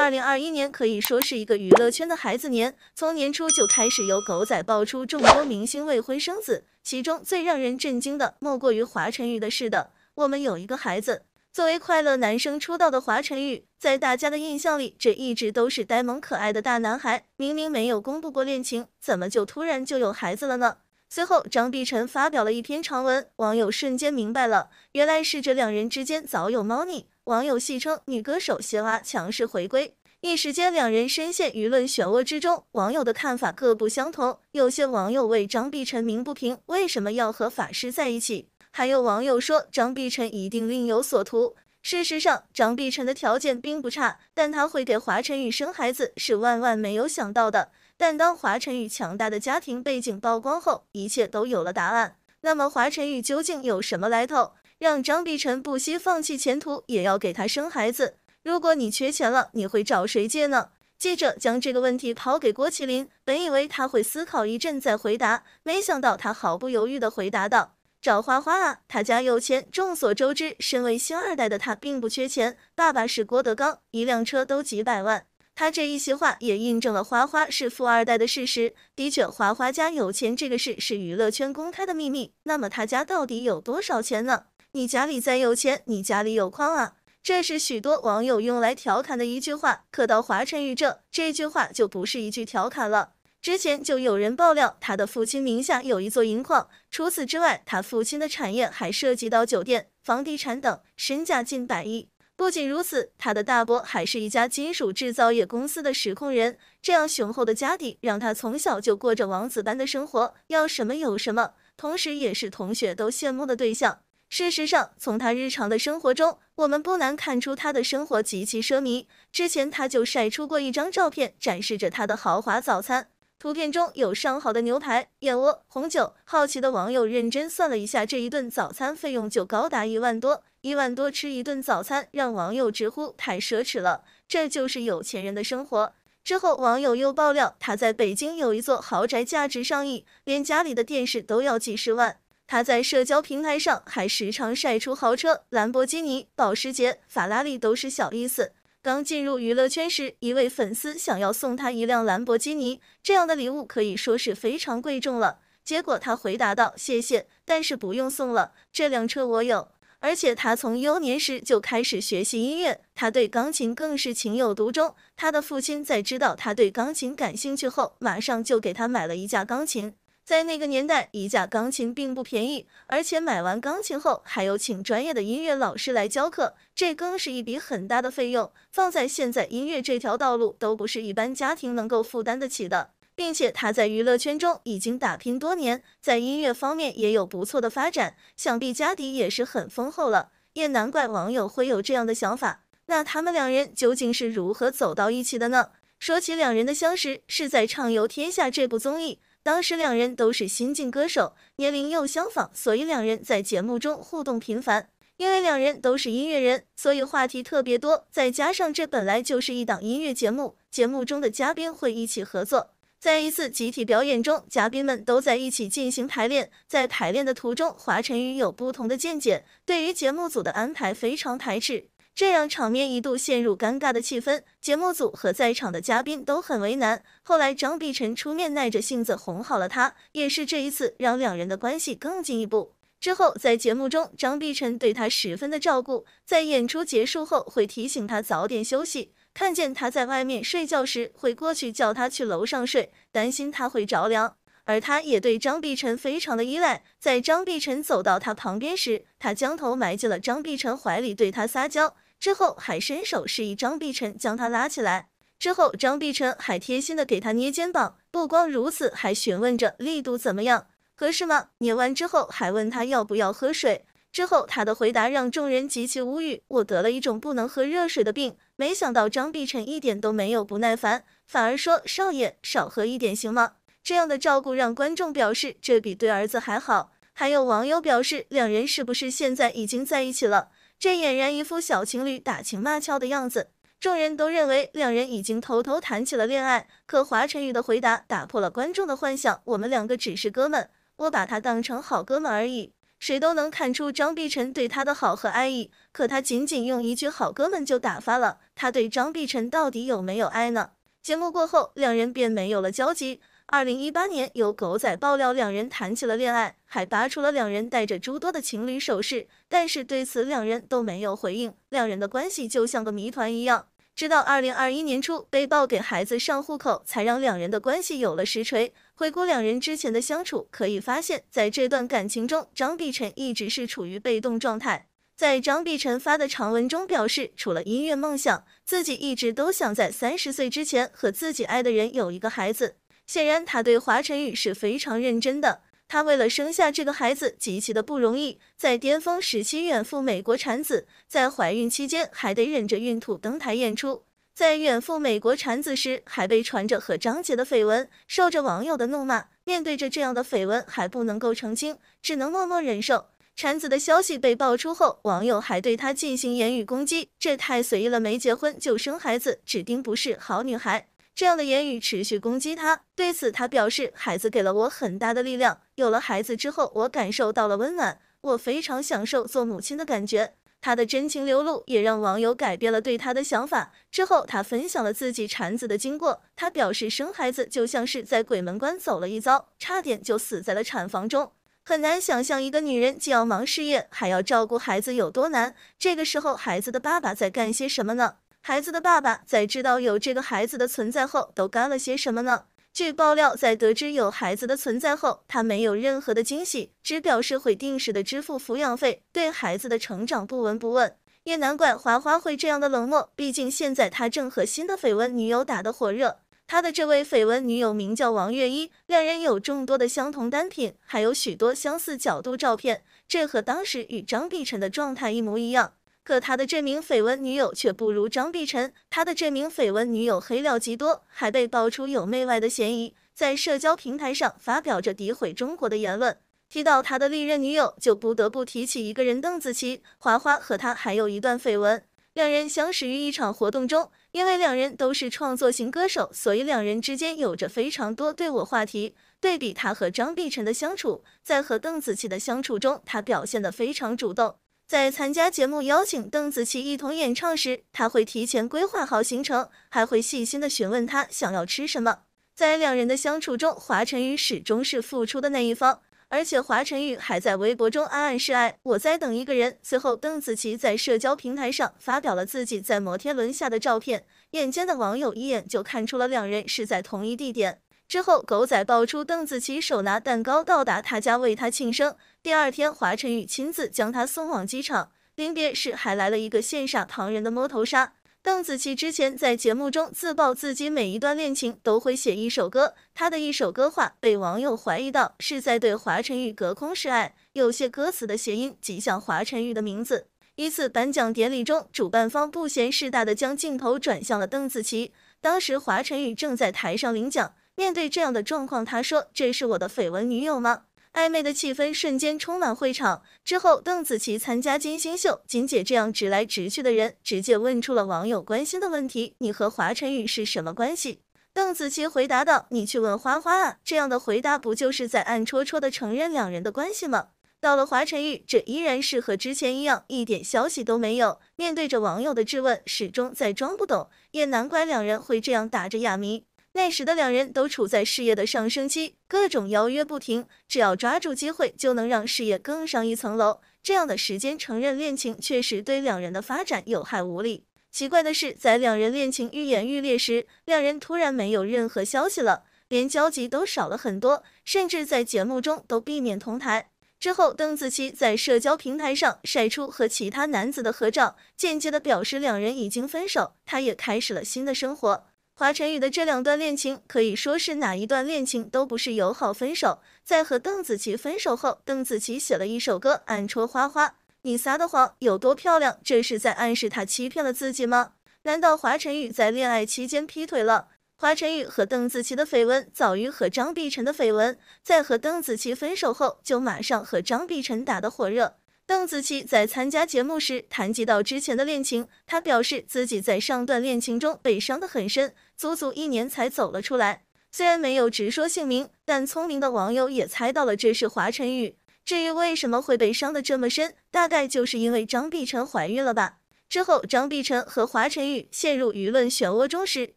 二零二一年可以说是一个娱乐圈的孩子年，从年初就开始有狗仔爆出众多明星未婚生子，其中最让人震惊的莫过于华晨宇的事的。我们有一个孩子。作为快乐男生出道的华晨宇，在大家的印象里，这一直都是呆萌可爱的大男孩，明明没有公布过恋情，怎么就突然就有孩子了呢？随后，张碧晨发表了一篇长文，网友瞬间明白了，原来是这两人之间早有猫腻。网友戏称女歌手谢娃强势回归，一时间两人深陷舆论漩涡之中，网友的看法各不相同。有些网友为张碧晨鸣不平，为什么要和法师在一起？还有网友说张碧晨一定另有所图。事实上，张碧晨的条件并不差，但她会给华晨宇生孩子是万万没有想到的。但当华晨宇强大的家庭背景曝光后，一切都有了答案。那么华晨宇究竟有什么来头？让张碧晨不惜放弃前途也要给他生孩子。如果你缺钱了，你会找谁借呢？记者将这个问题抛给郭麒麟，本以为他会思考一阵再回答，没想到他毫不犹豫地回答道：“找花花啊，他家有钱。众所周知，身为星二代的他并不缺钱，爸爸是郭德纲，一辆车都几百万。”他这一席话也印证了花花是富二代的事实。的确，花花家有钱这个事是娱乐圈公开的秘密。那么他家到底有多少钱呢？你家里再有钱，你家里有矿啊？这是许多网友用来调侃的一句话。可到华晨宇这，这句话就不是一句调侃了。之前就有人爆料，他的父亲名下有一座银矿。除此之外，他父亲的产业还涉及到酒店、房地产等，身价近百亿。不仅如此，他的大伯还是一家金属制造业公司的实控人。这样雄厚的家底，让他从小就过着王子般的生活，要什么有什么，同时也是同学都羡慕的对象。事实上，从他日常的生活中，我们不难看出他的生活极其奢靡。之前他就晒出过一张照片，展示着他的豪华早餐，图片中有上好的牛排、燕窝、红酒。好奇的网友认真算了一下，这一顿早餐费用就高达一万多。一万多吃一顿早餐，让网友直呼太奢侈了。这就是有钱人的生活。之后，网友又爆料他在北京有一座豪宅，价值上亿，连家里的电视都要几十万。他在社交平台上还时常晒出豪车，兰博基尼、保时捷、法拉利都是小意思。刚进入娱乐圈时，一位粉丝想要送他一辆兰博基尼，这样的礼物可以说是非常贵重了。结果他回答道：“谢谢，但是不用送了，这辆车我有。”而且他从幼年时就开始学习音乐，他对钢琴更是情有独钟。他的父亲在知道他对钢琴感兴趣后，马上就给他买了一架钢琴。在那个年代，一架钢琴并不便宜，而且买完钢琴后还有请专业的音乐老师来教课，这更是一笔很大的费用。放在现在，音乐这条道路都不是一般家庭能够负担得起的。并且他在娱乐圈中已经打拼多年，在音乐方面也有不错的发展，想必家底也是很丰厚了，也难怪网友会有这样的想法。那他们两人究竟是如何走到一起的呢？说起两人的相识，是在《畅游天下》这部综艺。当时两人都是新晋歌手，年龄又相仿，所以两人在节目中互动频繁。因为两人都是音乐人，所以话题特别多。再加上这本来就是一档音乐节目，节目中的嘉宾会一起合作。在一次集体表演中，嘉宾们都在一起进行排练。在排练的途中，华晨宇有不同的见解，对于节目组的安排非常排斥。这让场面一度陷入尴尬的气氛，节目组和在场的嘉宾都很为难。后来张碧晨出面，耐着性子哄好了他，也是这一次让两人的关系更进一步。之后在节目中，张碧晨对他十分的照顾，在演出结束后会提醒他早点休息，看见他在外面睡觉时会过去叫他去楼上睡，担心他会着凉。而他也对张碧晨非常的依赖，在张碧晨走到他旁边时，他将头埋进了张碧晨怀里，对他撒娇。之后还伸手示意张碧晨将他拉起来，之后张碧晨还贴心的给他捏肩膀，不光如此，还询问着力度怎么样，合适吗？捏完之后还问他要不要喝水，之后他的回答让众人极其无语，我得了一种不能喝热水的病。没想到张碧晨一点都没有不耐烦，反而说少爷少喝一点行吗？这样的照顾让观众表示这比对儿子还好，还有网友表示两人是不是现在已经在一起了？这俨然一副小情侣打情骂俏的样子，众人都认为两人已经偷偷谈起了恋爱。可华晨宇的回答打破了观众的幻想，我们两个只是哥们，我把他当成好哥们而已。谁都能看出张碧晨对他的好和爱意，可他仅仅用一句好哥们就打发了。他对张碧晨到底有没有爱呢？节目过后，两人便没有了交集。二零一八年，有狗仔爆料两人谈起了恋爱，还扒出了两人戴着诸多的情侣首饰，但是对此两人都没有回应，两人的关系就像个谜团一样。直到二零二一年初被曝给孩子上户口，才让两人的关系有了实锤。回顾两人之前的相处，可以发现，在这段感情中，张碧晨一直是处于被动状态。在张碧晨发的长文中表示，除了音乐梦想，自己一直都想在三十岁之前和自己爱的人有一个孩子。显然，她对华晨宇是非常认真的。她为了生下这个孩子，极其的不容易。在巅峰时期远赴美国产子，在怀孕期间还得忍着孕吐登台演出。在远赴美国产子时，还被传着和张杰的绯闻，受着网友的怒骂。面对着这样的绯闻，还不能够澄清，只能默默忍受。产子的消息被爆出后，网友还对她进行言语攻击，这太随意了，没结婚就生孩子，指定不是好女孩。这样的言语持续攻击他，对此他表示：“孩子给了我很大的力量，有了孩子之后，我感受到了温暖，我非常享受做母亲的感觉。”他的真情流露也让网友改变了对他的想法。之后，他分享了自己产子的经过，他表示生孩子就像是在鬼门关走了一遭，差点就死在了产房中。很难想象一个女人既要忙事业，还要照顾孩子有多难。这个时候，孩子的爸爸在干些什么呢？孩子的爸爸在知道有这个孩子的存在后，都干了些什么呢？据爆料，在得知有孩子的存在后，他没有任何的惊喜，只表示会定时的支付抚养费，对孩子的成长不闻不问。也难怪花花会这样的冷漠，毕竟现在他正和新的绯闻女友打得火热。他的这位绯闻女友名叫王月一，两人有众多的相同单品，还有许多相似角度照片，这和当时与张碧晨的状态一模一样。可他的这名绯闻女友却不如张碧晨，他的这名绯闻女友黑料极多，还被爆出有妹外的嫌疑，在社交平台上发表着诋毁中国的言论。提到他的历任女友，就不得不提起一个人——邓紫棋。华华和他还有一段绯闻，两人相识于一场活动中，因为两人都是创作型歌手，所以两人之间有着非常多对我话题。对比他和张碧晨的相处，在和邓紫棋的相处中，他表现得非常主动。在参加节目邀请邓紫棋一同演唱时，他会提前规划好行程，还会细心的询问她想要吃什么。在两人的相处中，华晨宇始终是付出的那一方，而且华晨宇还在微博中暗暗示爱：“我在等一个人。”随后，邓紫棋在社交平台上发表了自己在摩天轮下的照片，眼尖的网友一眼就看出了两人是在同一地点。之后，狗仔爆出邓紫棋手拿蛋糕到达他家为他庆生。第二天，华晨宇亲自将他送往机场。临别时，还来了一个羡煞旁人的摸头杀。邓紫棋之前在节目中自曝，自己每一段恋情都会写一首歌。她的一首歌话被网友怀疑到是在对华晨宇隔空示爱，有些歌词的谐音极像华晨宇的名字。一次颁奖典礼中，主办方不嫌事大的将镜头转向了邓紫棋。当时，华晨宇正在台上领奖。面对这样的状况，他说：“这是我的绯闻女友吗？”暧昧的气氛瞬间充满会场。之后，邓紫棋参加金星秀，金姐这样直来直去的人，直接问出了网友关心的问题：“你和华晨宇是什么关系？”邓紫棋回答道：“你去问花花啊。”这样的回答不就是在暗戳戳的承认两人的关系吗？到了华晨宇，这依然是和之前一样，一点消息都没有。面对着网友的质问，始终在装不懂，也难怪两人会这样打着哑谜。那时的两人都处在事业的上升期，各种邀约不停，只要抓住机会就能让事业更上一层楼。这样的时间承认恋情确实对两人的发展有害无利。奇怪的是，在两人恋情愈演愈烈时，两人突然没有任何消息了，连交集都少了很多，甚至在节目中都避免同台。之后，邓紫棋在社交平台上晒出和其他男子的合照，间接的表示两人已经分手，她也开始了新的生活。华晨宇的这两段恋情可以说是哪一段恋情都不是友好分手。在和邓紫棋分手后，邓紫棋写了一首歌《暗戳花花》，你撒的谎有多漂亮？这是在暗示他欺骗了自己吗？难道华晨宇在恋爱期间劈腿了？华晨宇和邓紫棋的绯闻早于和张碧晨的绯闻，在和邓紫棋分手后就马上和张碧晨打得火热。邓紫棋在参加节目时谈及到之前的恋情，她表示自己在上段恋情中被伤得很深，足足一年才走了出来。虽然没有直说姓名，但聪明的网友也猜到了这是华晨宇。至于为什么会被伤的这么深，大概就是因为张碧晨怀孕了吧。之后张碧晨和华晨宇陷入舆论漩涡中时，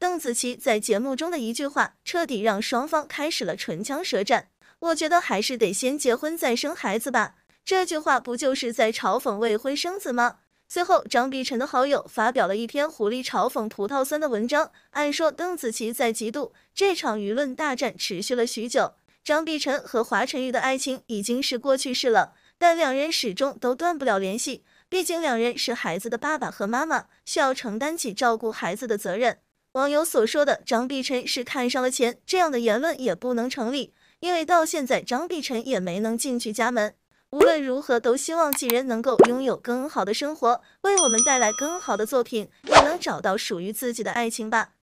邓紫棋在节目中的一句话彻底让双方开始了唇枪舌战。我觉得还是得先结婚再生孩子吧。这句话不就是在嘲讽未婚生子吗？随后，张碧晨的好友发表了一篇狐狸嘲讽葡萄酸的文章。按说邓紫棋在嫉妒这场舆论大战持续了许久。张碧晨和华晨宇的爱情已经是过去式了，但两人始终都断不了联系，毕竟两人是孩子的爸爸和妈妈，需要承担起照顾孩子的责任。网友所说的张碧晨是看上了钱，这样的言论也不能成立，因为到现在张碧晨也没能进去家门。无论如何，都希望几人能够拥有更好的生活，为我们带来更好的作品，也能找到属于自己的爱情吧。